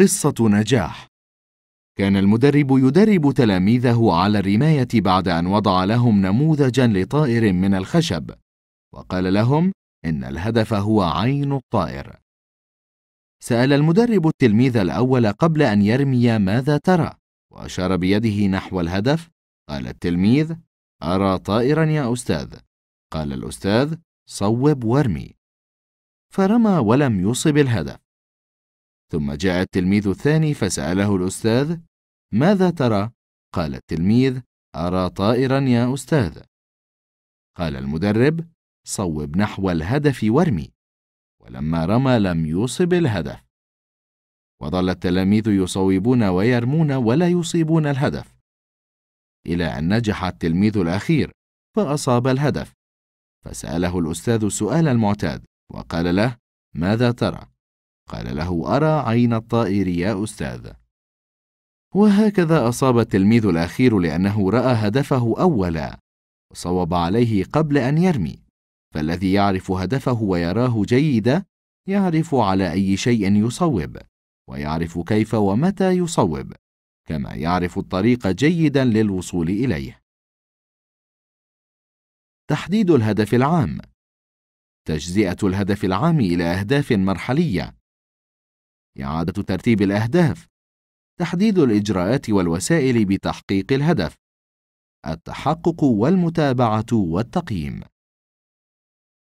قصة نجاح كان المدرب يدرب تلاميذه على الرماية بعد أن وضع لهم نموذجا لطائر من الخشب وقال لهم إن الهدف هو عين الطائر سأل المدرب التلميذ الأول قبل أن يرمي ماذا ترى وأشار بيده نحو الهدف قال التلميذ أرى طائرا يا أستاذ قال الأستاذ صوب وارمي فرمى ولم يصب الهدف ثم جاء التلميذ الثاني فسأله الأستاذ: ماذا ترى؟ قال التلميذ: أرى طائرا يا أستاذ. قال المدرب: صوب نحو الهدف وارمي. ولما رمى لم يصب الهدف. وظل التلاميذ يصوبون ويرمون ولا يصيبون الهدف. إلى أن نجح التلميذ الأخير فأصاب الهدف. فسأله الأستاذ السؤال المعتاد وقال له: ماذا ترى؟ قال له أرى عين الطائر يا أستاذ وهكذا أصاب التلميذ الأخير لأنه رأى هدفه أولا وصوب عليه قبل أن يرمي فالذي يعرف هدفه ويراه جيدا يعرف على أي شيء يصوب ويعرف كيف ومتى يصوب كما يعرف الطريق جيدا للوصول إليه تحديد الهدف العام تجزئة الهدف العام إلى أهداف مرحلية إعادة ترتيب الأهداف، تحديد الإجراءات والوسائل بتحقيق الهدف، التحقق والمتابعة والتقييم